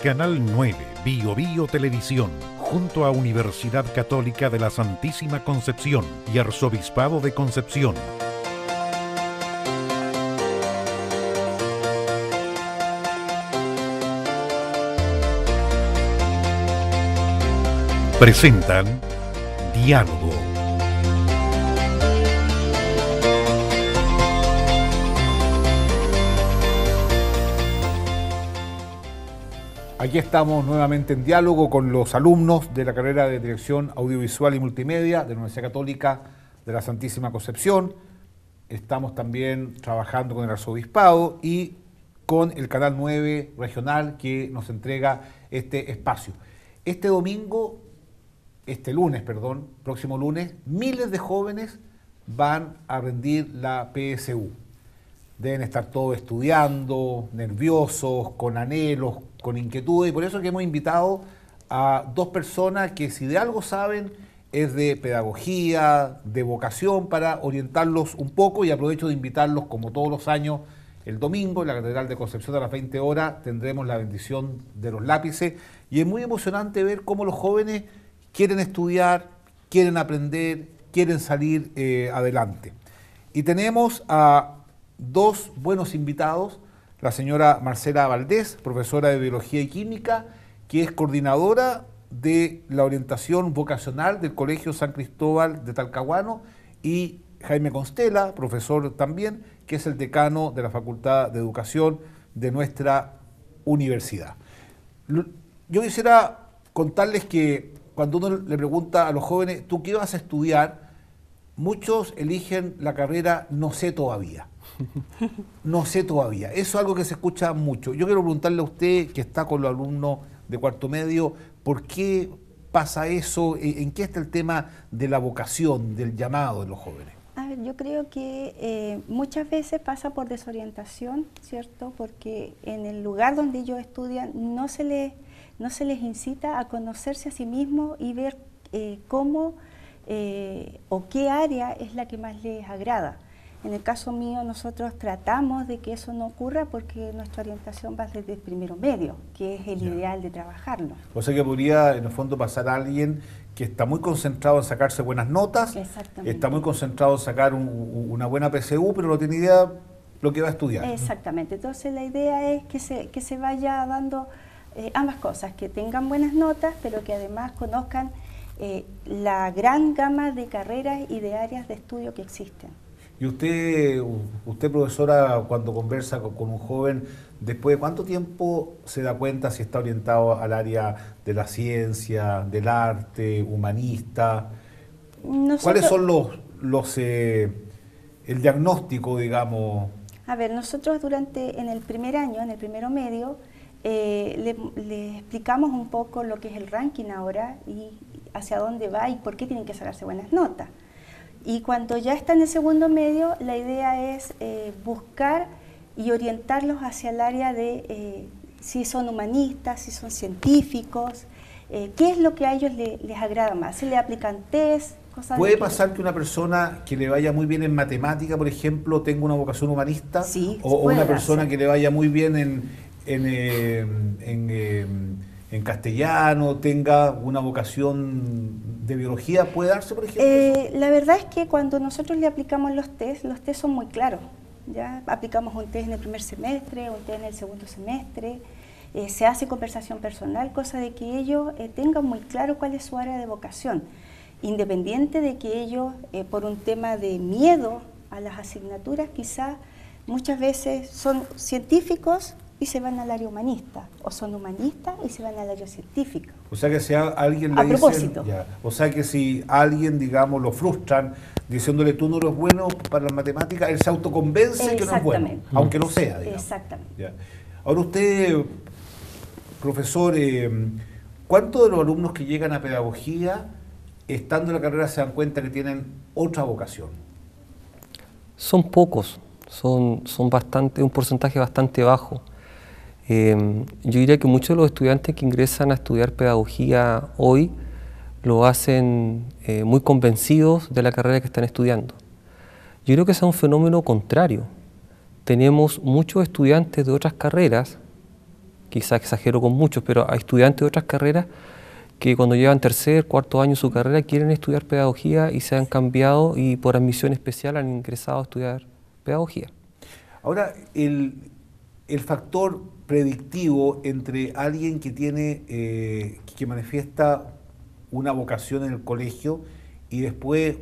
Canal 9, Bio Bio Televisión, junto a Universidad Católica de la Santísima Concepción y Arzobispado de Concepción. Presentan Diálogo. Aquí estamos nuevamente en diálogo con los alumnos de la carrera de Dirección Audiovisual y Multimedia de la Universidad Católica de la Santísima Concepción. Estamos también trabajando con el Arzobispado y con el Canal 9 regional que nos entrega este espacio. Este domingo, este lunes, perdón, próximo lunes, miles de jóvenes van a rendir la PSU deben estar todos estudiando, nerviosos, con anhelos, con inquietudes, y por eso que hemos invitado a dos personas que si de algo saben es de pedagogía, de vocación, para orientarlos un poco y aprovecho de invitarlos como todos los años el domingo en la Catedral de Concepción a las 20 horas tendremos la bendición de los lápices y es muy emocionante ver cómo los jóvenes quieren estudiar, quieren aprender, quieren salir eh, adelante. Y tenemos a dos buenos invitados, la señora Marcela Valdés, profesora de Biología y Química, que es coordinadora de la orientación vocacional del Colegio San Cristóbal de Talcahuano, y Jaime Constela, profesor también, que es el decano de la Facultad de Educación de nuestra universidad. Yo quisiera contarles que cuando uno le pregunta a los jóvenes, ¿tú qué vas a estudiar? Muchos eligen la carrera no sé todavía. No sé todavía. Eso es algo que se escucha mucho. Yo quiero preguntarle a usted, que está con los alumnos de cuarto medio, ¿por qué pasa eso? ¿En qué está el tema de la vocación, del llamado de los jóvenes? A ver, yo creo que eh, muchas veces pasa por desorientación, ¿cierto? Porque en el lugar donde ellos estudian no se les, no se les incita a conocerse a sí mismos y ver eh, cómo eh, o qué área es la que más les agrada. En el caso mío, nosotros tratamos de que eso no ocurra porque nuestra orientación va desde el primero medio, que es el ideal de trabajarlo. O sea que podría, en el fondo, pasar a alguien que está muy concentrado en sacarse buenas notas, está muy concentrado en sacar una buena PCU, pero no tiene idea lo que va a estudiar. Exactamente. Entonces, la idea es que se, que se vaya dando eh, ambas cosas, que tengan buenas notas, pero que además conozcan eh, la gran gama de carreras y de áreas de estudio que existen. Y usted, usted profesora, cuando conversa con, un joven, después de cuánto tiempo se da cuenta si está orientado al área de la ciencia, del arte, humanista. ¿Cuáles son los, los eh, el diagnóstico, digamos? A ver, nosotros durante en el primer año, en el primero medio, eh, le, le, explicamos un poco lo que es el ranking ahora y hacia dónde va y por qué tienen que sacarse buenas notas. Y cuando ya están en el segundo medio, la idea es eh, buscar y orientarlos hacia el área de eh, si son humanistas, si son científicos, eh, qué es lo que a ellos les agrada más, si le aplican test, cosas ¿Puede pasar que una persona que le vaya muy bien en matemática, por ejemplo, tenga una vocación humanista? o, una persona que le vaya muy bien en, en castellano, tenga una vocación de biología puede darse, por ejemplo? Eh, la verdad es que cuando nosotros le aplicamos los test, los test son muy claros. ¿ya? Aplicamos un test en el primer semestre, un test en el segundo semestre, eh, se hace conversación personal, cosa de que ellos eh, tengan muy claro cuál es su área de vocación, independiente de que ellos, por un tema de miedo a las asignaturas, quizás muchas veces son científicos y se van al área humanista, o son humanistas y se van al área científica. O sea que si alguien le a o sea que si alguien, digamos, lo frustran diciéndole tú no eres bueno para la matemática, él se autoconvence que no es bueno, aunque no sea. Exactamente. Ahora usted, profesor, eh, ¿cuántos de los alumnos que llegan a pedagogía, estando en la carrera, se dan cuenta que tienen otra vocación? Son pocos, son, son bastante, un porcentaje bastante bajo. Eh, yo diría que muchos de los estudiantes que ingresan a estudiar pedagogía hoy lo hacen eh, muy convencidos de la carrera que están estudiando. Yo creo que es un fenómeno contrario. Tenemos muchos estudiantes de otras carreras, quizás exagero con muchos, pero hay estudiantes de otras carreras que cuando llevan tercer, cuarto año de su carrera quieren estudiar pedagogía y se han cambiado y por admisión especial han ingresado a estudiar pedagogía. Ahora, el, el factor predictivo entre alguien que tiene, eh, que manifiesta una vocación en el colegio y después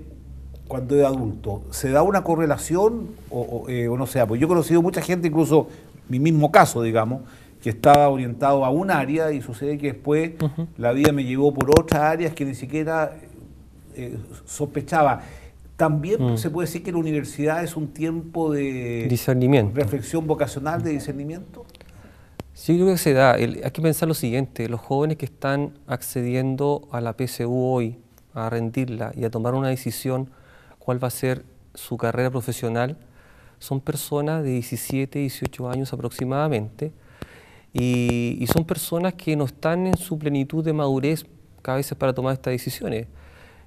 cuando es adulto? ¿Se da una correlación o, eh, no sea ah, Pues yo he conocido mucha gente, incluso mi mismo caso, digamos, que estaba orientado a un área y sucede que después la vida me llevó por otras áreas que ni siquiera eh, sospechaba. También mm. se puede decir que la universidad es un tiempo de discernimiento. reflexión vocacional, de discernimiento. Sí, yo creo que se da. hay que pensar lo siguiente, los jóvenes que están accediendo a la PSU hoy, a rendirla y a tomar una decisión cuál va a ser su carrera profesional, son personas de 17, 18 años aproximadamente, y, son personas que no están en su plenitud de madurez cada vez para tomar estas decisiones.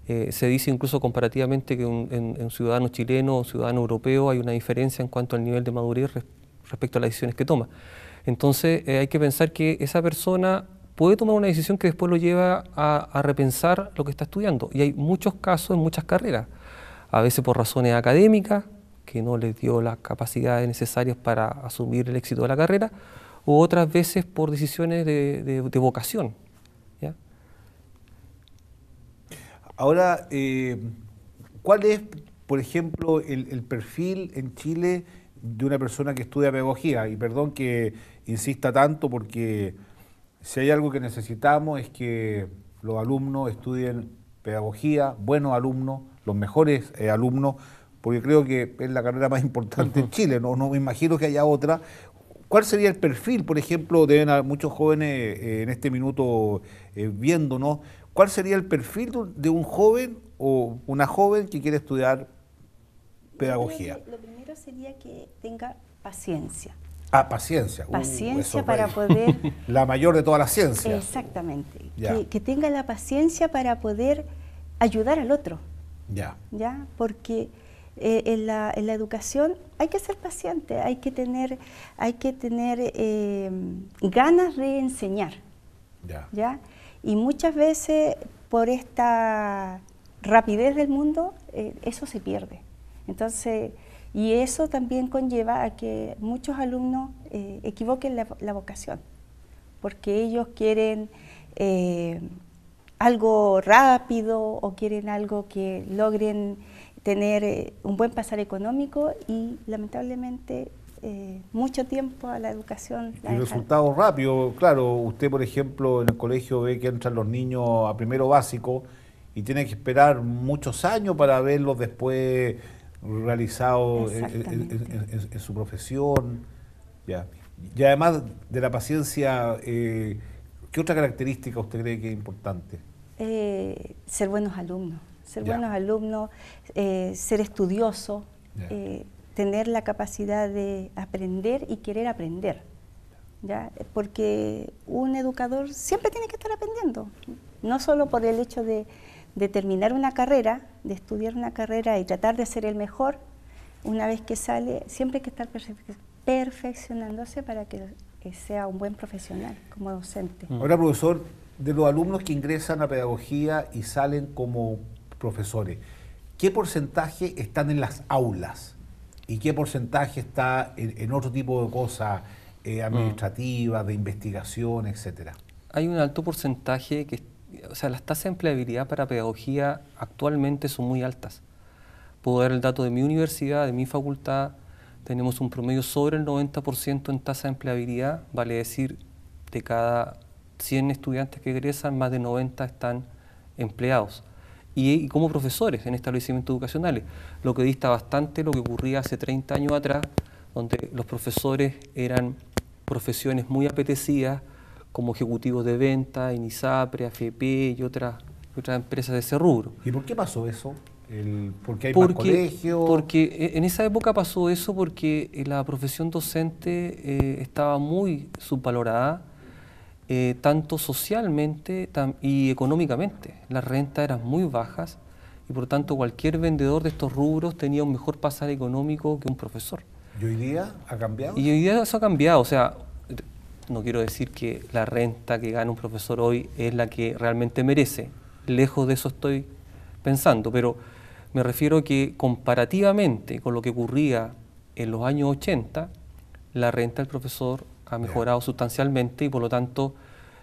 Eh, se dice incluso comparativamente que en, un ciudadano chileno o ciudadano europeo hay una diferencia en cuanto al nivel de madurez respecto a las decisiones que toma. Entonces eh, hay que pensar que esa persona puede tomar una decisión que después lo lleva a, repensar lo que está estudiando. Y hay muchos casos en muchas carreras, a veces por razones académicas, que no les dio las capacidades necesarias para asumir el éxito de la carrera, u otras veces por decisiones de, vocación. Ahora, eh, ¿cuál es, por ejemplo, el perfil en Chile? de una persona que estudia pedagogía. Y perdón que insista tanto porque si hay algo que necesitamos es que los alumnos estudien pedagogía, buenos alumnos, los mejores eh, alumnos, porque creo que es la carrera más importante en Chile, no, no me imagino que haya otra. ¿Cuál sería el perfil, por ejemplo, deben haber muchos jóvenes eh, en este minuto eh, viéndonos, cuál sería el perfil de un joven o una joven que quiere estudiar pedagogía? sería que tenga paciencia. Ah, paciencia. Uh, paciencia para poder... la mayor de todas las ciencias. Exactamente. Que, tenga la paciencia para poder ayudar al otro. Ya. Ya, porque eh, en, la, en, la, educación hay que ser paciente, hay que tener, hay que tener eh, ganas de enseñar. Ya. ¿Ya? Y muchas veces por esta rapidez del mundo, eh, eso se pierde. Entonces y eso también conlleva a que muchos alumnos eh, equivoquen la, vocación, porque ellos quieren eh, algo rápido o quieren algo que logren tener eh, un buen pasar económico y lamentablemente mucho tiempo a la educación. y resultados rápidos, claro, usted por ejemplo en el colegio ve que entran los niños a primero básico y tiene que esperar muchos años para verlos después realizado en, su profesión. Ya. Y además de la paciencia, eh, ¿qué otra característica usted cree que es importante? Eh, ser buenos alumnos, ser buenos alumnos, eh, ser estudioso, tener la capacidad de aprender y querer aprender. Porque un educador siempre tiene que estar aprendiendo, no solo por el hecho de de terminar una carrera, de estudiar una carrera y tratar de ser el mejor, una vez que sale, siempre hay que estar perfeccionándose para que eh, sea un buen profesional como docente. Mm. Ahora, profesor, de los alumnos que ingresan a pedagogía y salen como profesores, ¿qué porcentaje están en las aulas? y qué porcentaje está en, otro tipo de cosas eh, mm. administrativas, de investigación, etcétera? Hay un alto porcentaje que está o sea, las tasas de empleabilidad para pedagogía actualmente son muy altas. Puedo dar el dato de mi universidad, de mi facultad, tenemos un promedio sobre el 90% en tasa de empleabilidad, vale decir, de cada 100 estudiantes que egresan, más de 90 están empleados. Y, y, como profesores en establecimientos educacionales, lo que dista bastante lo que ocurría hace 30 años atrás, donde los profesores eran profesiones muy apetecidas, como ejecutivos de venta en AFP y otras, otras empresas de ese rubro. ¿Y por qué pasó eso? ¿Por qué hay porque, más colegios. Porque e, en esa época pasó eso porque eh, la profesión docente eh, estaba muy subvalorada, eh, tanto socialmente y económicamente. Las rentas eran muy bajas y por tanto cualquier vendedor de estos rubros tenía un mejor pasar económico que un profesor. ¿Y hoy día ha cambiado? Y hoy día eso ha cambiado. O sea, no quiero decir que la renta que gana un profesor hoy es la que realmente merece. Lejos de eso estoy pensando, pero me refiero que comparativamente con lo que ocurría en los años 80, la renta del profesor ha mejorado sustancialmente y por lo tanto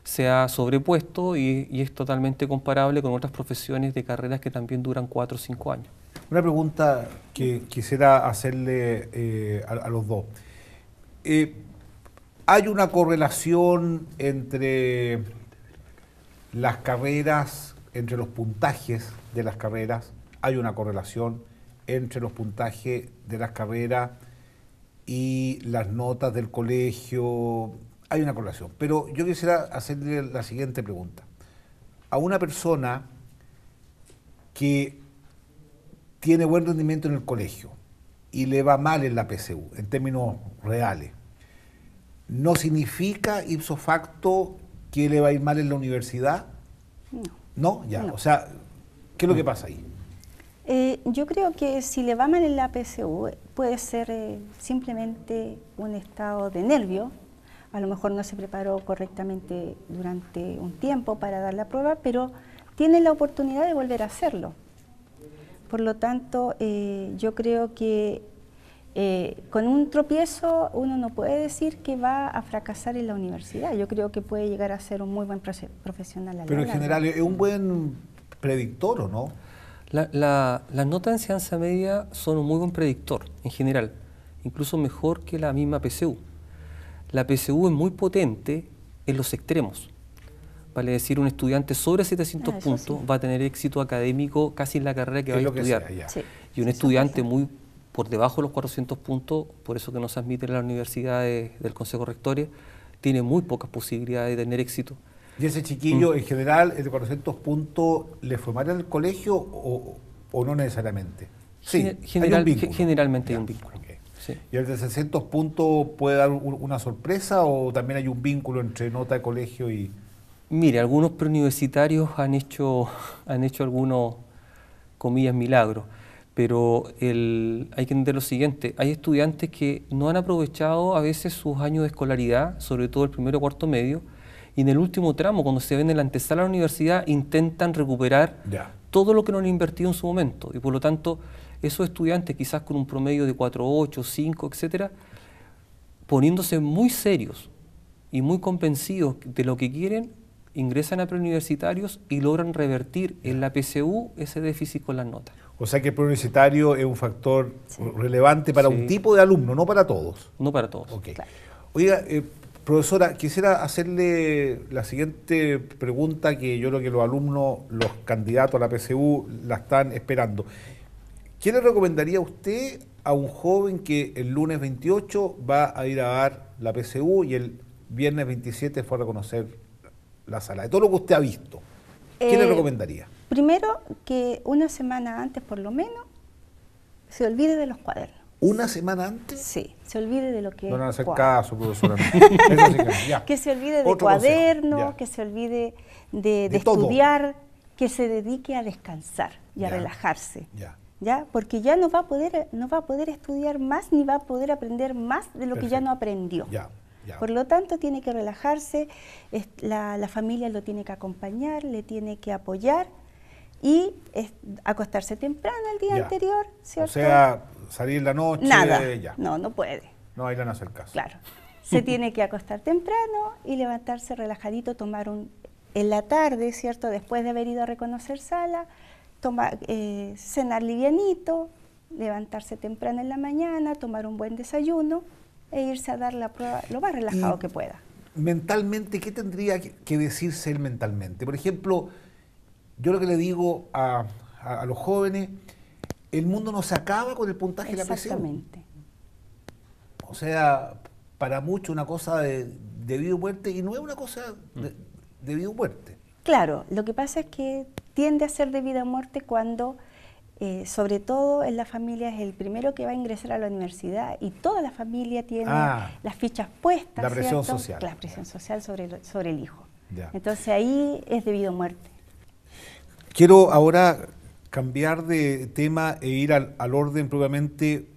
se ha sobrepuesto y, es totalmente comparable con otras profesiones de carreras que también duran 4 o 5 años. Una pregunta que quisiera hacerle eh, a, los dos. Eh, hay una correlación entre las carreras, entre los puntajes de las carreras, hay una correlación entre los puntajes de las carreras y las notas del colegio, hay una correlación. Pero yo quisiera hacerle la siguiente pregunta. A una persona que tiene buen rendimiento en el colegio y le va mal en la PSU, en términos reales, no significa ipso facto que le va a ir mal en la universidad. No. ¿No? Ya. O sea, ¿qué es lo que pasa ahí? Eh, yo creo que si le va mal en la PSU puede ser eh, simplemente un estado de nervio. A lo mejor no se preparó correctamente durante un tiempo para dar la prueba, pero tiene la oportunidad de volver a hacerlo. Por lo tanto, eh, yo creo que eh, con un tropiezo uno no puede decir que va a fracasar en la universidad. Yo creo que puede llegar a ser un muy buen profesional. Pero en general es un buen predictor, ¿o no? las notas de enseñanza media son un muy buen predictor en general, incluso mejor que la misma PSU. La PSU es muy potente en los extremos. Vale decir, un estudiante sobre 700 ah, puntos va a tener éxito académico casi en la carrera que va a estudiar. Y un estudiante muy por debajo de los 400 puntos, por eso que no se admiten las universidades del Consejo Rectorio, tiene muy pocas posibilidades de tener éxito. ¿Y ese chiquillo, mm. en general, el de 400 puntos, le fue mal el colegio o, no necesariamente? Sí, generalmente hay un vínculo. ¿Y el de 600 puntos puede dar una sorpresa o también hay un vínculo entre nota de colegio y...? Mire, algunos preuniversitarios han hecho, han hecho algunos, comillas, milagros pero hay que entender lo siguiente, hay estudiantes que no han aprovechado a veces sus años de escolaridad, sobre todo el primero cuarto medio, y en el último tramo, cuando se ven en la antesala de la universidad, intentan recuperar todo lo que no han invertido en su momento, y por lo tanto, esos estudiantes quizás con un promedio de ocho 5, etcétera, poniéndose muy serios y muy convencidos de lo que quieren, ingresan a preuniversitarios y logran revertir en la PCU ese déficit con las notas. O sea que el pre-universitario es un factor relevante para un tipo de alumno, no para todos. No para todos. Oiga, eh, profesora, quisiera hacerle la siguiente pregunta que yo creo que los alumnos, los candidatos a la PSU la están esperando. ¿Qué le recomendaría a usted a un joven que el lunes 28 va a ir a dar la PSU y el viernes 27 fue a reconocer la sala? De todo lo que usted ha visto, ¿qué le eh, recomendaría? Primero, que una semana antes por lo menos se olvide de los cuadernos. ¿Una semana antes? Sí, se olvide de lo que... No a hacer caso, profesora. que se olvide de cuadernos, que se olvide de, estudiar, que se dedique a descansar y a relajarse. Ya. Porque ya no va, a poder, no va a poder estudiar más ni va a poder aprender más de lo que ya no aprendió. Por lo tanto, tiene que relajarse, la familia lo tiene que acompañar, le tiene que apoyar y acostarse temprano el día anterior, ¿cierto? O sea, salir la noche, Nada. Ya. No, no puede. No, ahí le no caso. Claro. Se tiene que acostar temprano y levantarse relajadito, tomar un. En la tarde, ¿cierto? Después de haber ido a reconocer sala, tomar, eh, cenar livianito, levantarse temprano en la mañana, tomar un buen desayuno e irse a dar la prueba lo más relajado que pueda. Mentalmente, ¿qué tendría que decirse él mentalmente? Por ejemplo, yo lo que le digo a, los jóvenes, el mundo no se acaba con el puntaje de la presión. Exactamente. O sea, para muchos una cosa de, vida o muerte, y no es una cosa de, vida o muerte. Claro, lo que pasa es que tiende a ser de vida o muerte cuando... Eh, sobre todo en la familia es el primero que va a ingresar a la universidad y toda la familia tiene ah, las fichas puestas. La presión social. La presión social sobre el, sobre el hijo. Entonces ahí es vida o muerte. Quiero ahora cambiar de tema e ir al, orden propiamente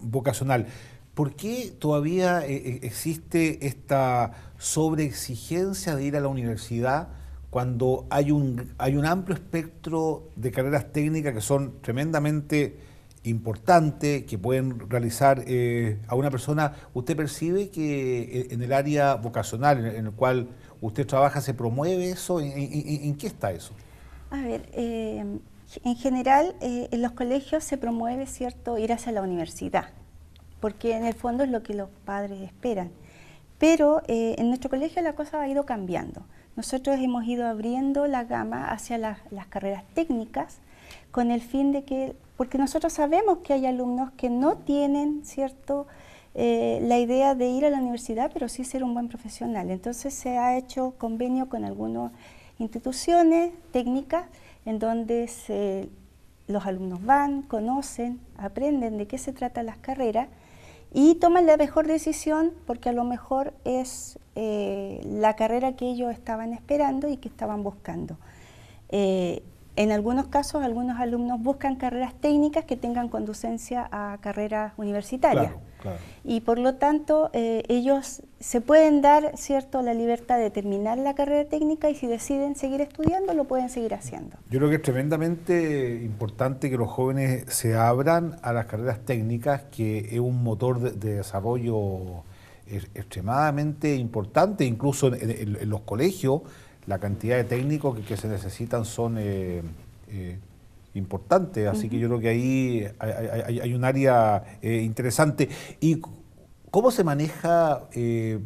vocacional. ¿Por qué todavía eh, eh, existe esta sobreexigencia de ir a la universidad cuando hay un, hay un amplio espectro de carreras técnicas que son tremendamente importantes, que pueden realizar eh, a una persona? ¿Usted percibe que en el área vocacional en el cual usted trabaja se promueve eso? en qué está eso? A ver, eh, en general eh, en los colegios se promueve, ¿cierto?, ir hacia la universidad, porque en el fondo es lo que los padres esperan. Pero eh, en nuestro colegio la cosa ha ido cambiando. Nosotros hemos ido abriendo la gama hacia las, carreras técnicas con el fin de que, porque nosotros sabemos que hay alumnos que no tienen, ¿cierto?, la idea de ir a la universidad, pero sí ser un buen profesional. Entonces se ha hecho convenio con algunos instituciones técnicas en donde los alumnos van, conocen, aprenden de qué se trata las carreras y toman la mejor decisión porque a lo mejor es eh, la carrera que ellos estaban esperando y que estaban buscando. Eh, en algunos casos, algunos alumnos buscan carreras técnicas que tengan conducencia a carreras universitarias. Y por lo tanto, eh, ellos se pueden dar cierto la libertad de terminar la carrera técnica y si deciden seguir estudiando, lo pueden seguir haciendo. Yo creo que es tremendamente importante que los jóvenes se abran a las carreras técnicas, que es un motor de, desarrollo eh, extremadamente importante, incluso en, los colegios, la cantidad de técnicos que, se necesitan son... Eh, importante. Así que yo creo que ahí hay, un área eh, interesante. ¿Y cómo se maneja, eh,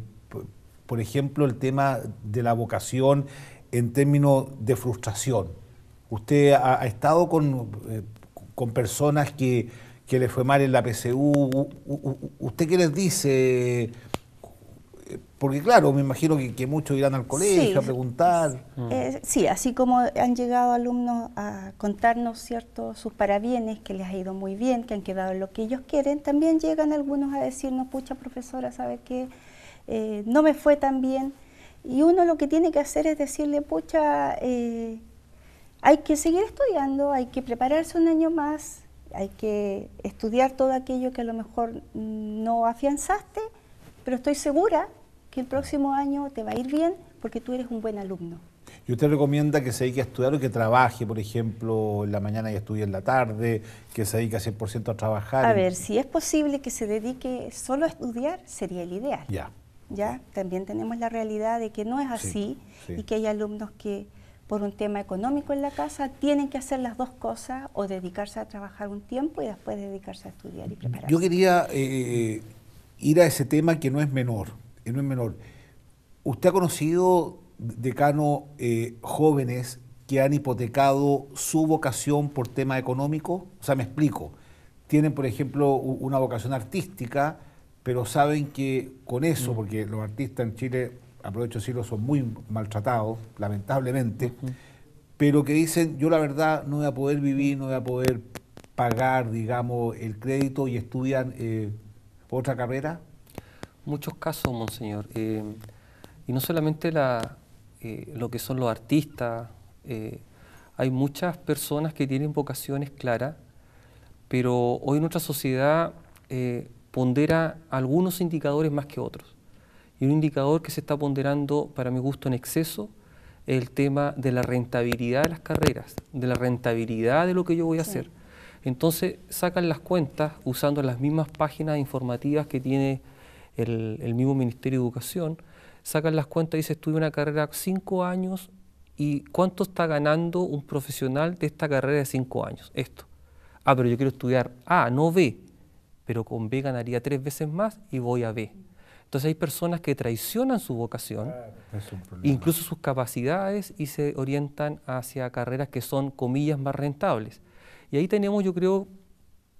por ejemplo, el tema de la vocación en términos de frustración? Usted ha, estado eh, con, personas que, les fue mal en la PCU, ¿Usted qué les dice? Porque claro, me imagino que, muchos irán al colegio a preguntar. sí, así como han llegado alumnos a contarnos cierto, sus parabienes, que les ha ido muy bien, que han quedado en lo que ellos quieren, también llegan algunos a decirnos, pucha profesora, ¿sabe qué? Eh, no me fue tan bien. Y uno lo que tiene que hacer es decirle, pucha, eh, hay que seguir estudiando, hay que prepararse un año más, hay que estudiar todo aquello que a lo mejor no afianzaste, pero estoy segura que el próximo año te va a ir bien porque tú eres un buen alumno. ¿Y usted recomienda que se dedique a estudiar o que trabaje, por ejemplo, en la mañana y estudie en la tarde, que se dedique 100% a trabajar? A ver, si es posible que se dedique solo a estudiar, sería el ideal. Ya. Ya, también tenemos la realidad de que no es así y que hay alumnos que por un tema económico en la casa tienen que hacer las dos cosas o dedicarse a trabajar un tiempo y después dedicarse a estudiar y prepararse. Yo quería eh, ir a ese tema que no es menor y no es menor. ¿Usted ha conocido, decano, eh, jóvenes que han hipotecado su vocación por tema económico? O sea, me explico. Tienen, por ejemplo, una vocación artística, pero saben que con eso, mm. porque los artistas en Chile, aprovecho decirlo, son muy maltratados, lamentablemente, pero que dicen, yo la verdad no voy a poder vivir, no voy a poder pagar, digamos, el crédito y estudian eh, otra carrera? muchos casos, Monseñor. Eh, y no solamente la, eh, lo que son los artistas, eh, hay muchas personas que tienen vocaciones claras, pero hoy nuestra sociedad pondera algunos indicadores más que otros. Y un indicador que se está ponderando, para mi gusto, en exceso, es el tema de la rentabilidad de las carreras, de la rentabilidad de lo que yo voy a hacer. Entonces sacan las cuentas usando las mismas páginas informativas que tiene el, mismo Ministerio de Educación, sacan las cuentas y dice, estuve una carrera cinco años y cuánto está ganando un profesional de esta carrera de cinco años. Esto. Ah, pero yo quiero estudiar A, no B, pero con B ganaría tres veces más y voy a B. Entonces hay personas que traicionan su vocación, incluso sus capacidades, y se orientan hacia carreras que son, comillas, más rentables. Y ahí tenemos, yo creo,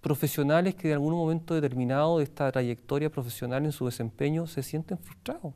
profesionales que en algún momento determinado de esta trayectoria profesional en su desempeño se sienten frustrados.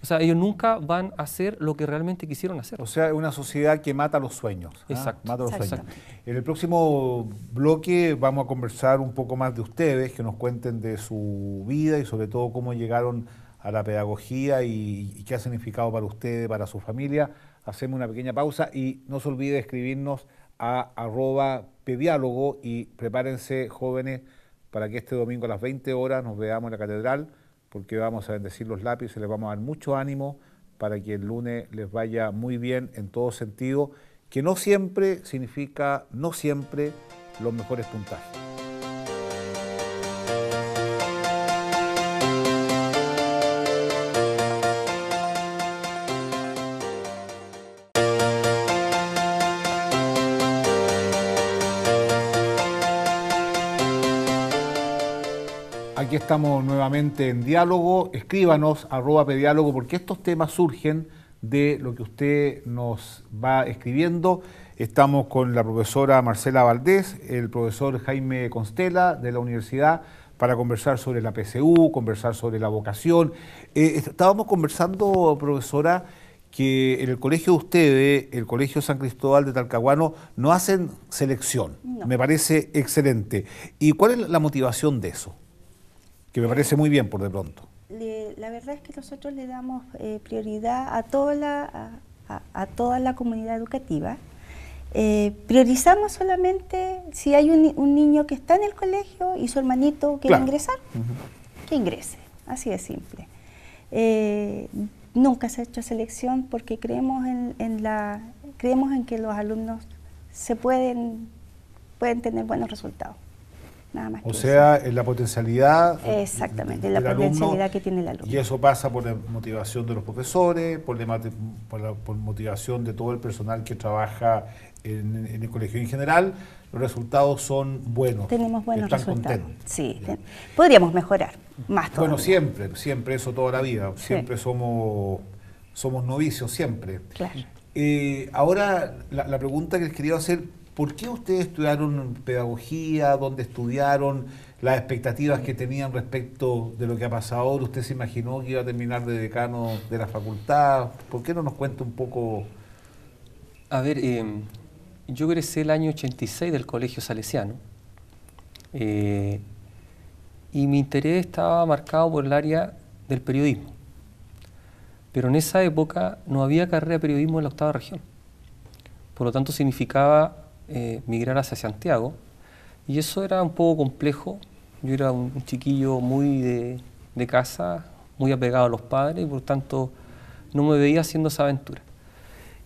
O sea, ellos nunca van a hacer lo que realmente quisieron hacer. O sea, una sociedad que mata los sueños. ¿ah? Exacto. Mata los sueños. En el próximo bloque vamos a conversar un poco más de ustedes, que nos cuenten de su vida y sobre todo cómo llegaron a la pedagogía y, y qué ha significado para ustedes, para su familia. Hacemos una pequeña pausa y no se olvide escribirnos a arroba pediálogo y prepárense jóvenes para que este domingo a las 20 horas nos veamos en la catedral porque vamos a bendecir los lápices, les vamos a dar mucho ánimo para que el lunes les vaya muy bien en todo sentido, que no siempre significa, no siempre los mejores puntajes. estamos nuevamente en diálogo. Escríbanos arroba pediálogo porque estos temas surgen de lo que usted nos va escribiendo. Estamos con la profesora Marcela Valdés, el profesor Jaime Constela de la universidad para conversar sobre la PCU, conversar sobre la vocación. Eh, estábamos conversando, profesora, que en el colegio de ustedes, el Colegio San Cristóbal de Talcahuano, no hacen selección. Me parece excelente. ¿Y cuál es la motivación de eso? que me parece muy bien por de pronto. la verdad es que nosotros le damos eh, prioridad a toda la, a, toda la comunidad educativa. Eh, priorizamos solamente si hay un, niño que está en el colegio y su hermanito quiere ingresar, que ingrese, así de simple. Eh, nunca se ha hecho selección porque creemos en, en, la, creemos en que los alumnos se pueden, pueden tener buenos resultados. O sea, en la potencialidad. Exactamente, la potencialidad que tiene la alumno. Y eso pasa por la motivación de los profesores, por la, por motivación de todo el personal que trabaja en, el colegio en general. Los resultados son buenos. Tenemos buenos resultados. Sí, podríamos mejorar más. Todavía. Bueno, siempre, siempre eso toda la vida. Siempre somos, somos novicios, siempre. Claro. Eh, ahora, la, la pregunta que les quería hacer ¿Por qué ustedes estudiaron pedagogía? ¿Dónde estudiaron? ¿Las expectativas que tenían respecto de lo que ha pasado ahora? ¿Usted se imaginó que iba a terminar de decano de la facultad? ¿Por qué no nos cuenta un poco? A ver, eh, yo egresé el año 86 del Colegio Salesiano. Eh, y mi interés estaba marcado por el área del periodismo. Pero en esa época no había carrera de periodismo en la octava región. Por lo tanto, significaba eh, migrar hacia Santiago. Y eso era un poco complejo. Yo era un, chiquillo muy de, casa, muy apegado a los padres y por tanto no me veía haciendo esa aventura.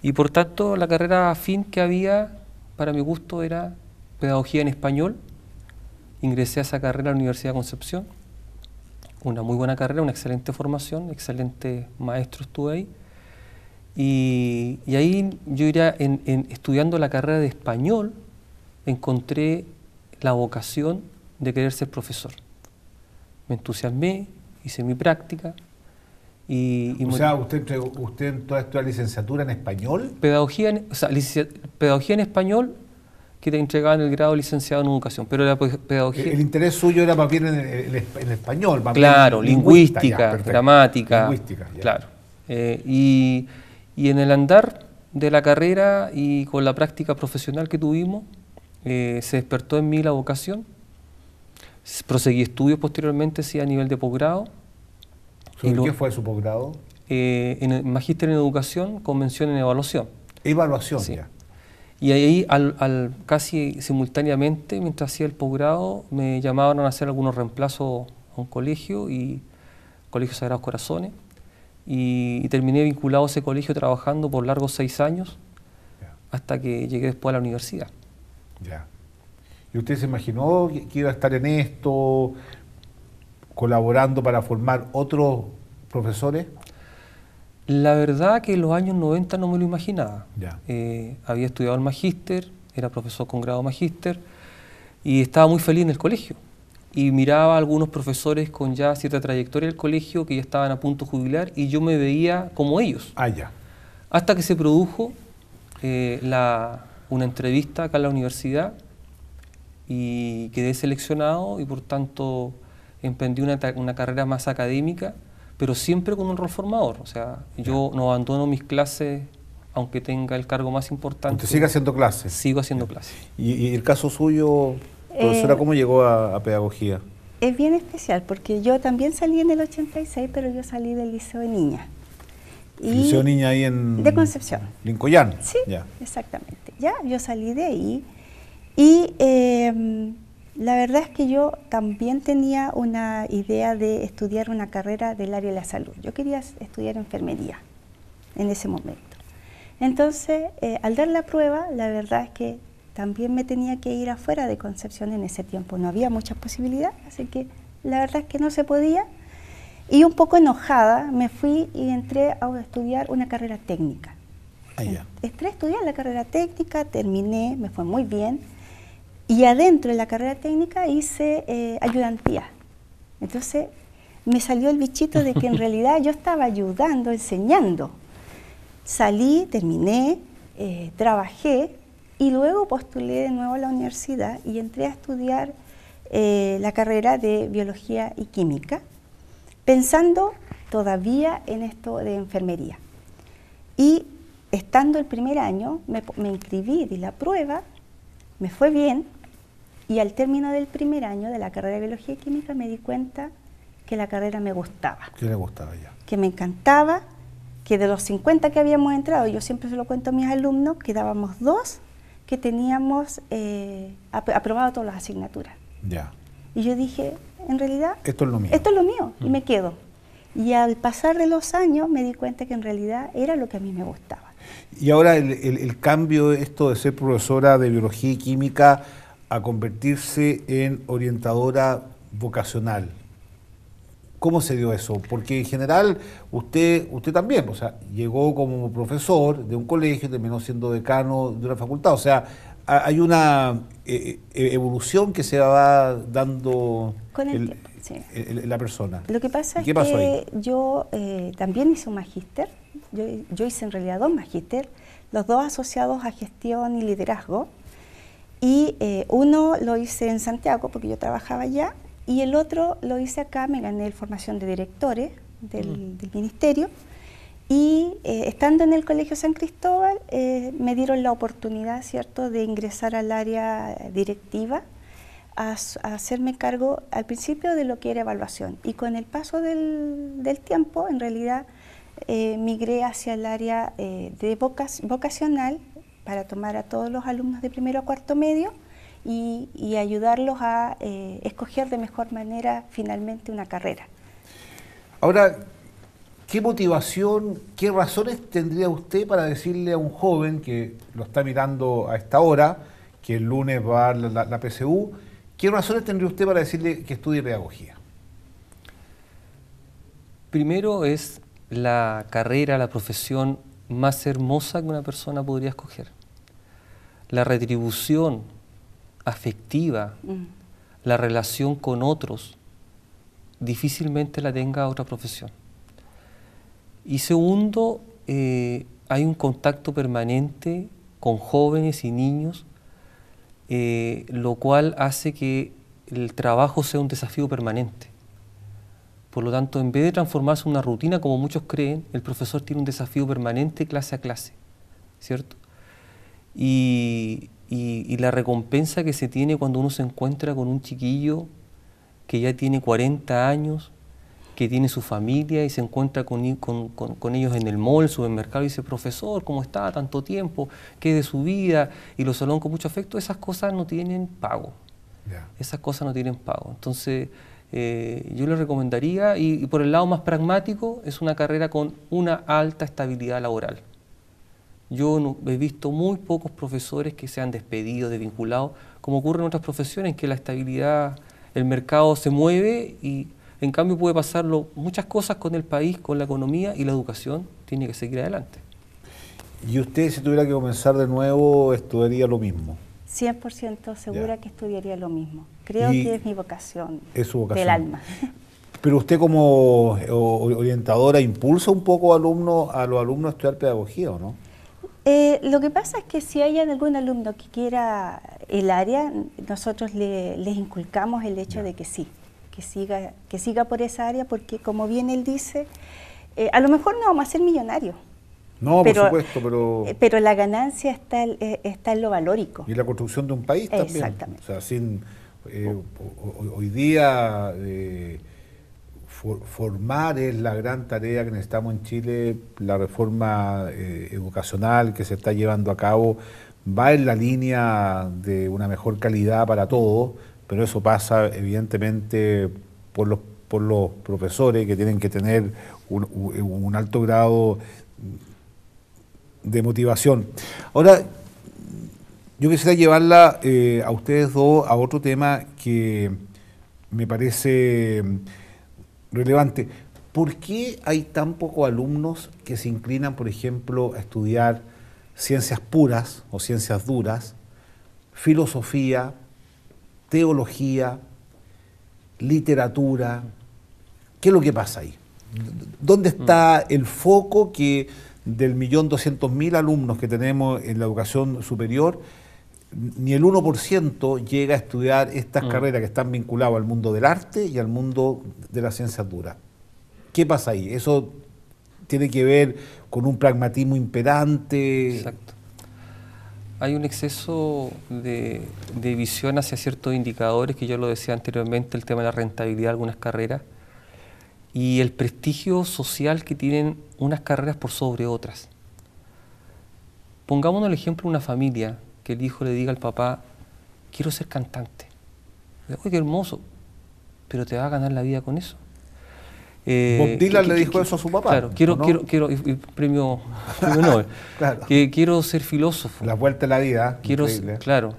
Y por tanto la carrera fin que había para mi gusto era pedagogía en español. Ingresé a esa carrera a la Universidad de Concepción. Una muy buena carrera, una excelente formación, excelente maestro tuve ahí y, ahí yo iría estudiando la carrera de español, encontré la vocación de querer ser profesor. Me entusiasmé, hice mi práctica. Y, o sea, usted, usted toda a licenciatura en español. Pedagogía en, pedagogía en español que te entregaban el grado licenciado en educación, pero la pedagogía... El, interés suyo era más bien en, español, claro, lingüística, gramática, lingüística, claro. Eh, y, y en el andar de la carrera y con la práctica profesional que tuvimos, eh, se despertó en mí la vocación. Proseguí estudios posteriormente, sí, a nivel de posgrado. ¿Y qué fue su posgrado? Eh, en magíster en educación, convención en evaluación. Evaluación, ya. Y ahí, al, casi simultáneamente, mientras hacía el posgrado, me llamaban a hacer algunos reemplazos a un colegio, y Colegio Sagrados Corazones y, terminé vinculado a ese colegio trabajando por largos seis años hasta que llegué después a la universidad. ¿Y usted se imaginó que iba a estar en esto, colaborando para formar otros profesores? La verdad que en los años 90 no me lo imaginaba. Eh, había estudiado el magíster, era profesor con grado magíster y estaba muy feliz en el colegio y miraba a algunos profesores con ya cierta trayectoria del colegio que ya estaban a punto de jubilar y yo me veía como ellos. Ah, ya. Hasta que se produjo eh, la, una entrevista acá en la universidad y quedé seleccionado y por tanto emprendí una, una carrera más académica, pero siempre con un rol formador. O sea, yo no abandono mis clases aunque tenga el cargo más importante. ¿Usted sigue haciendo clases? Sigo haciendo clases. ¿Y, el caso suyo, Profesora, eh, ¿cómo llegó a, pedagogía? Es bien especial, porque yo también salí en el 86, pero yo salí del Liceo de Niña. Y Liceo de Niña ahí en... De Concepción. Lincoyán. Sí, exactamente. Ya, yo salí de ahí y em, la verdad es que yo también tenía una idea de estudiar una carrera del área de la salud. Yo quería estudiar enfermería en ese momento. Entonces, eh, al dar la prueba, la verdad es que también me tenía que ir afuera de Concepción en ese tiempo. No había muchas posibilidades, así que la verdad es que no se podía. Y un poco enojada me fui y entré a estudiar una carrera técnica. Ah, entré a estudiar la carrera técnica, terminé, me fue muy bien. Y adentro de la carrera técnica hice eh, ayudantía. Entonces me salió el bichito de que en realidad yo estaba ayudando, enseñando. Salí, terminé, eh, trabajé, y luego postulé de nuevo a la universidad y entré a estudiar eh, la carrera de biología y química, pensando todavía en esto de enfermería. Y estando el primer año, me, inscribí, di la prueba, me fue bien, y al término del primer año de la carrera de biología y química me di cuenta que la carrera me gustaba. ¿Qué gustaba ya? Que me encantaba, que de los 50 que habíamos entrado, yo siempre se lo cuento a mis alumnos, quedábamos dos que teníamos eh, aprobado todas las asignaturas. Y yo dije, en realidad... Esto es lo mío. Esto es lo mío, y mm. me quedo. Y al pasar de los años me di cuenta que en realidad era lo que a mí me gustaba. Y ahora el, el, el cambio, esto de ser profesora de biología y química a convertirse en orientadora vocacional, ¿Cómo se dio eso? Porque en general usted, usted también, o sea, llegó como profesor de un colegio, terminó siendo decano de una facultad, o sea, hay una eh, eh, evolución que se va dando Con la persona. Lo que pasa es que yo eh, también hice un magíster, yo, hice en realidad dos magíster, los dos asociados a gestión y liderazgo, y uno lo hice en Santiago porque yo trabajaba allá, y el otro lo hice acá, me gané la formación de directores del, mm. ministerio. Y eh, estando en el Colegio San Cristóbal, eh, me dieron la oportunidad, ¿cierto?, de ingresar al área directiva, a, hacerme cargo al principio de lo que era evaluación. Y con el paso del, tiempo, en realidad, eh, migré hacia el área de vocacional para tomar a todos los alumnos de primero a cuarto medio y, ayudarlos a eh, escoger de mejor manera finalmente una carrera. Ahora, ¿qué motivación, qué razones tendría usted para decirle a un joven que lo está mirando a esta hora, que el lunes va a la, PCU, PSU, qué razones tendría usted para decirle que estudie pedagogía? Primero es la carrera, la profesión más hermosa que una persona podría escoger. La retribución afectiva, mm. la relación con otros, difícilmente la tenga otra profesión. Y segundo, eh, hay un contacto permanente con jóvenes y niños, eh, lo cual hace que el trabajo sea un desafío permanente. Por lo tanto, en vez de transformarse en una rutina, como muchos creen, el profesor tiene un desafío permanente clase a clase, ¿cierto? Y, y, la recompensa que se tiene cuando uno se encuentra con un chiquillo que ya tiene 40 años, que tiene su familia y se encuentra con, con, con, ellos en el mall, supermercado, y dice, profesor, ¿cómo está? Tanto tiempo, ¿qué de su vida? Y lo saludan con mucho afecto, esas cosas no tienen pago. Esas cosas no tienen pago. Entonces, eh, yo le recomendaría, y por el lado más pragmático, es una carrera con una alta estabilidad laboral. Yo he visto muy pocos profesores que se han despedido, desvinculados, como ocurre en otras profesiones, que la estabilidad, el mercado se mueve y en cambio puede pasarlo muchas cosas con el país, con la economía y la educación tiene que seguir adelante. ¿Y usted si tuviera que comenzar de nuevo, estudiaría lo mismo? 100% segura que estudiaría lo mismo. Creo que es mi vocación. Es vocación. Del alma. Pero usted como eh, orientadora impulsa un poco alumno, a los alumnos a estudiar pedagogía, ¿o no? Eh, lo que pasa es que si hay algún alumno que quiera el área, nosotros le, les inculcamos el hecho de que sí, que siga, que siga por esa área, porque como bien él dice, eh, a lo mejor no vamos a ser millonarios. No, por supuesto, pero... Eh, pero la ganancia está, está en lo valórico. Y la construcción de un país también. Exactamente. O sea, sin, hoy día formar es la gran tarea que necesitamos en Chile. La reforma eh, educacional que se está llevando a cabo va en la línea de una mejor calidad para todos, pero eso pasa evidentemente por los, por los profesores que tienen que tener un, alto grado de motivación. Ahora, yo quisiera llevarla eh, a ustedes dos a otro tema que me parece relevante. ¿Por qué hay tan pocos alumnos que se inclinan, por ejemplo, a estudiar ciencias puras o ciencias duras, filosofía, teología, literatura? ¿Qué es lo que pasa ahí? ¿Dónde mm. está el foco que del millón doscientos mil alumnos que tenemos en la educación superior ni el 1% llega a estudiar estas mm. carreras que están vinculadas al mundo del arte y al mundo de la ciencia dura. ¿Qué pasa ahí? Eso tiene que ver con un pragmatismo imperante. Exacto. Hay un exceso de, de visión hacia ciertos indicadores, que yo lo decía anteriormente, el tema de la rentabilidad de algunas carreras, y el prestigio social que tienen unas carreras por sobre otras. Pongámonos el ejemplo de una familia que el hijo le diga al papá, quiero ser cantante. Uy, qué hermoso, pero te va a ganar la vida con eso. Eh, Dylan le dijo eso a su papá. Claro, quiero, quiero, quiero, premio, Nobel. Que quiero ser filósofo. La vuelta a la vida. Quiero, claro.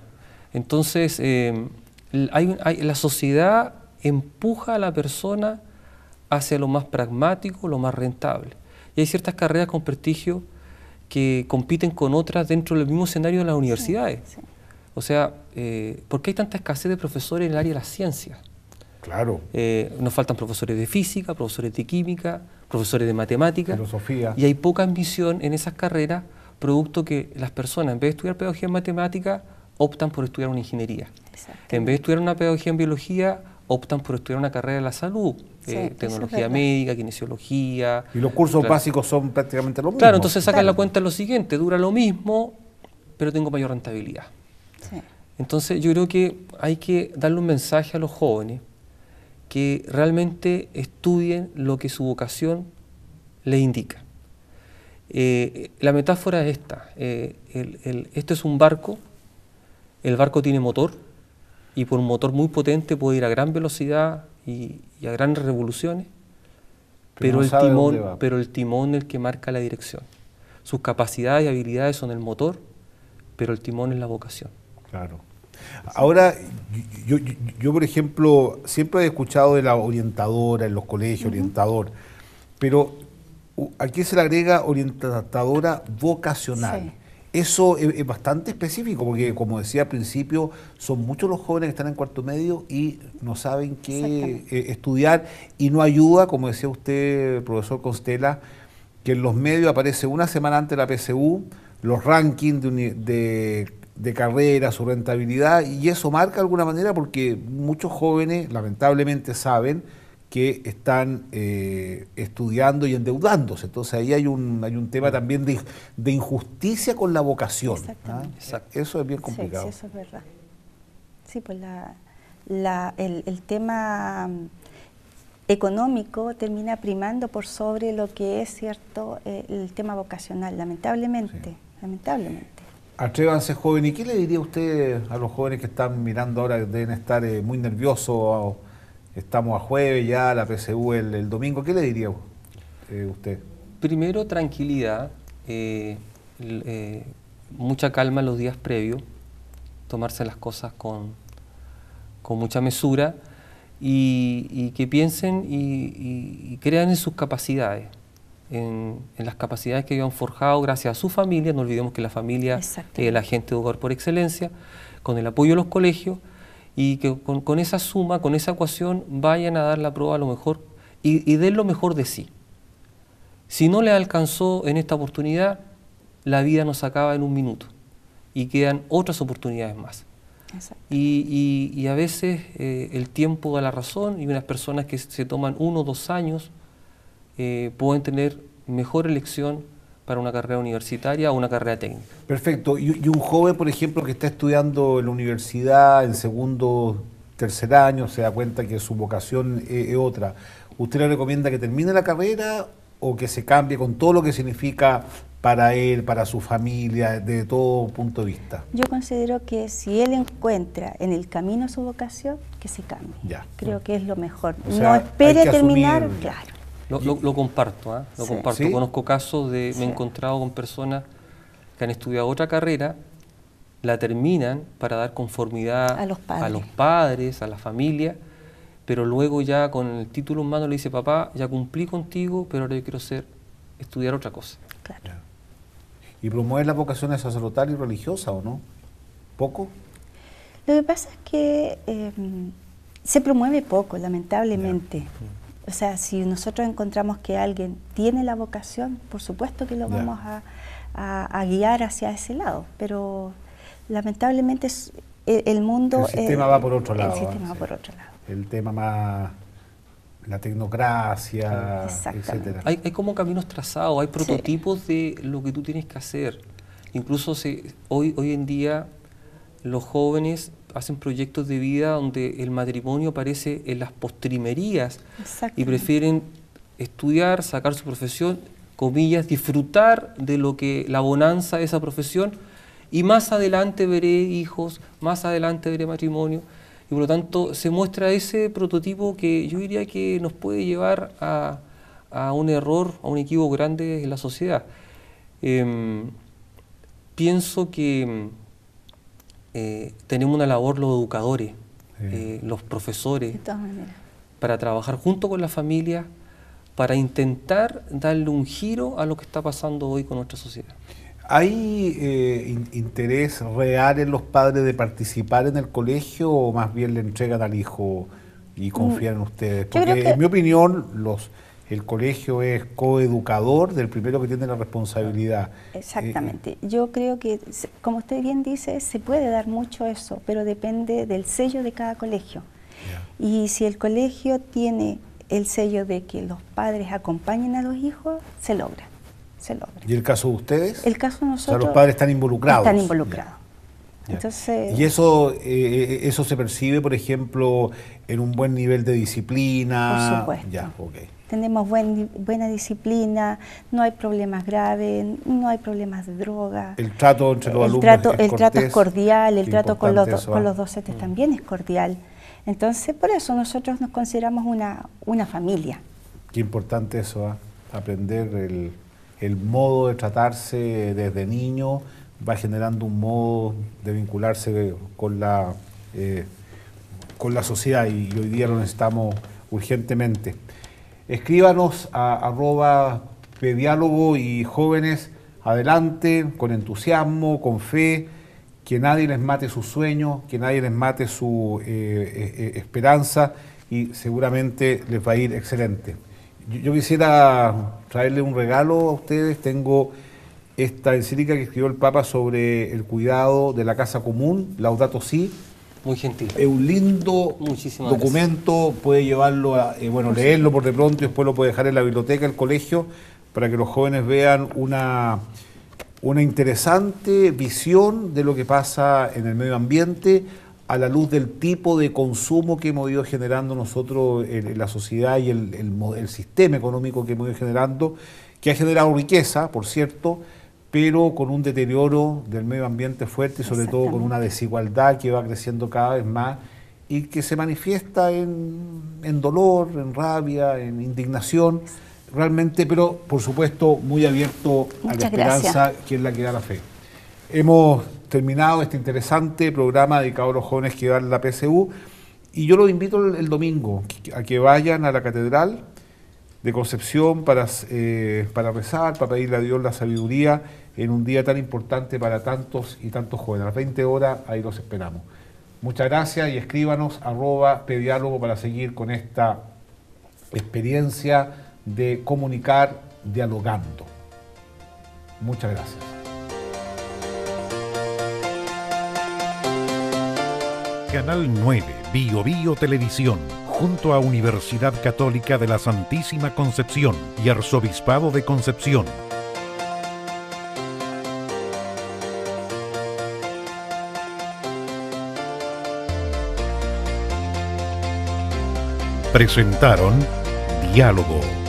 Entonces, eh, la sociedad empuja a la persona hacia lo más pragmático, lo más rentable. Y hay ciertas carreras con prestigio que compiten con otras dentro del mismo escenario de las universidades. O sea, eh, ¿por qué hay tanta escasez de profesores en el área de las ciencias? Claro. Eh, nos faltan profesores de física, profesores de química, profesores de matemáticas. Filosofía. Y hay poca ambición en esas carreras, producto que las personas, en vez de estudiar pedagogía en matemática, optan por estudiar una ingeniería. Exacto. En vez de estudiar una pedagogía en biología, optan por estudiar una carrera de la salud. Eh, tecnología médica, kinesiología. Y los cursos básicos son prácticamente lo mismo. Claro, entonces sacan la cuenta lo siguiente, dura lo mismo, pero tengo mayor rentabilidad. Entonces yo creo que hay que darle un mensaje a los jóvenes que realmente estudien lo que su vocación les indica. Eh, la metáfora es esta, eh, esto es un barco, el barco tiene motor y por un motor muy potente puede ir a gran velocidad y, a grandes revoluciones, pero, el timón, pero el timón es el que marca la dirección. Sus capacidades y habilidades son el motor, pero el timón es la vocación. Claro. Ahora, yo, yo, por ejemplo, siempre he escuchado de la orientadora en los colegios, orientador, pero aquí se le agrega orientadora vocacional. Eso es, bastante específico, porque como decía al principio, son muchos los jóvenes que están en cuarto medio y no saben qué eh, estudiar y no ayuda, como decía usted, profesor Constela, que en los medios aparece una semana antes de la PSU, los rankings de, de carrera, su rentabilidad, y eso marca de alguna manera porque muchos jóvenes lamentablemente saben que están eh, estudiando y endeudándose. Entonces ahí hay un, hay un tema también de, injusticia con la vocación. ¿ah? Exacto. Eso es bien complicado. Sí, eso es verdad. Sí, pues el, tema mm, económico termina primando por sobre lo que es cierto eh, el tema vocacional, lamentablemente, lamentablemente. Atrévanse joven, ¿y qué le diría usted a los jóvenes que están mirando ahora, que deben estar eh, muy nerviosos Estamos a jueves ya, la PSU el, el domingo. ¿Qué le diría eh, usted? Primero, tranquilidad, eh, eh, mucha calma los días previos, tomarse las cosas con, mucha mesura y, que piensen y, crean en sus capacidades. En, las capacidades que ellos han forjado gracias a su familia, no olvidemos que la familia es gente de hogar por excelencia, con el apoyo de los colegios, y que con, esa suma, con esa ecuación, vayan a dar la prueba a lo mejor y, den lo mejor de sí. Si no le alcanzó en esta oportunidad, la vida nos acaba en un minuto y quedan otras oportunidades más. Y, a veces eh, el tiempo da la razón y unas personas que se toman uno o dos años eh, pueden tener mejor elección para una carrera universitaria o una carrera técnica. Perfecto. Y, un joven, por ejemplo, que está estudiando en la universidad, en segundo, tercer año, se da cuenta que su vocación e, es, otra. ¿Usted le recomienda que termine la carrera o que se cambie con todo lo que significa para él, para su familia, desde todo punto de vista? Yo considero que si él encuentra en el camino su vocación, que se cambie. Creo que es lo mejor. no espere terminar, claro. Lo, comparto, ¿ah? lo comparto. Conozco casos de, me he encontrado con personas que han estudiado otra carrera, la terminan para dar conformidad a los padres, a, los padres, a la familia, pero luego ya con el título humano le dice, papá, ya cumplí contigo, pero ahora yo quiero ser, estudiar otra cosa. Claro. ¿Y promueve la vocación de sacerdotal y religiosa o no? ¿Poco? Lo que pasa es que em, se promueve poco, lamentablemente. O sea, si nosotros encontramos que alguien tiene la vocación, por supuesto que lo vamos a, guiar hacia ese lado, pero lamentablemente e, el, mundo... El sistema va por otro lado. El sistema va por otro lado. El tema más... La tecnocracia, etc. Hay, como caminos trazados, hay prototipos de lo que tú tienes que hacer. Incluso hoy, hoy en día los jóvenes hacen proyectos de vida donde el matrimonio aparece en las postrimerías y prefieren estudiar, sacar su profesión, comillas, disfrutar de lo que la bonanza de esa profesión y más adelante veré hijos, más adelante veré matrimonio y por lo tanto se muestra ese prototipo que yo diría que nos puede llevar a, un error, a un equívoco grande en la sociedad. Em, pienso que eh, tenemos una labor los educadores, eh, los profesores, para trabajar junto con la familia, para intentar darle un giro a lo que está pasando hoy con nuestra sociedad. ¿Hay eh, interés real en los padres de participar en el colegio o más bien le entregan al hijo y mm. confían en ustedes? Porque en mi opinión los el colegio es coeducador del primero que tiene la responsabilidad. Eh, Exactamente. Yo creo que, como usted bien dice, se puede dar mucho eso, pero depende del sello de cada colegio. Y si el colegio tiene el sello de que los padres acompañen a los hijos, se logra. ¿Y el caso de ustedes? El caso de nosotros. O sea, los padres están involucrados. Están involucrados. Entonces, y eso, eh, eh, eso se percibe, por ejemplo, en un buen nivel de disciplina. Por supuesto. Ya, okay tenemos buena disciplina, no hay problemas graves, no hay problemas de droga. El trato entre los alumnos trato, es El trato es cordial, el trato con los, con ¿ah? los docentes mm. también es cordial. Entonces, por eso nosotros nos consideramos una, una familia. Qué importante eso, ¿ah? aprender el, modo de tratarse desde niño, va generando un modo de vincularse con la, eh, con la sociedad y hoy día lo necesitamos urgentemente. Escríbanos a arroba pediálogo y jóvenes, adelante, con entusiasmo, con fe, que nadie les mate sus sueños, que nadie les mate su eh, eh, eh, esperanza y seguramente les va a ir excelente. Yo, quisiera traerle un regalo a ustedes, tengo esta encíclica que escribió el Papa sobre el cuidado de la casa común, Laudato Si', muy gentil. Es un lindo documento, puede llevarlo, a, eh, bueno, leerlo por de pronto y después lo puede dejar en la biblioteca, el colegio, para que los jóvenes vean una, una interesante visión de lo que pasa en el medio ambiente a la luz del tipo de consumo que hemos ido generando nosotros en, eh, la sociedad y el, el, el sistema económico que hemos ido generando, que ha generado riqueza, por cierto, pero con un deterioro del medio ambiente fuerte sobre todo con una desigualdad que va creciendo cada vez más y que se manifiesta en, dolor, en rabia, en indignación, realmente, pero por supuesto muy abierto a la esperanza, que es la que da la fe. Hemos terminado este interesante programa dedicado a los jóvenes que van a la PSU y yo los invito el domingo a que vayan a la catedral de Concepción para, eh, para rezar, para pedirle a Dios la sabiduría en un día tan importante para tantos y tantos jóvenes. A las 20 horas ahí los esperamos. Muchas gracias y escríbanos arroba pediálogo para seguir con esta experiencia de comunicar dialogando. Muchas gracias. Canal 9, Bio Televisión junto a Universidad Católica de la Santísima Concepción y Arzobispado de Concepción. Presentaron Diálogo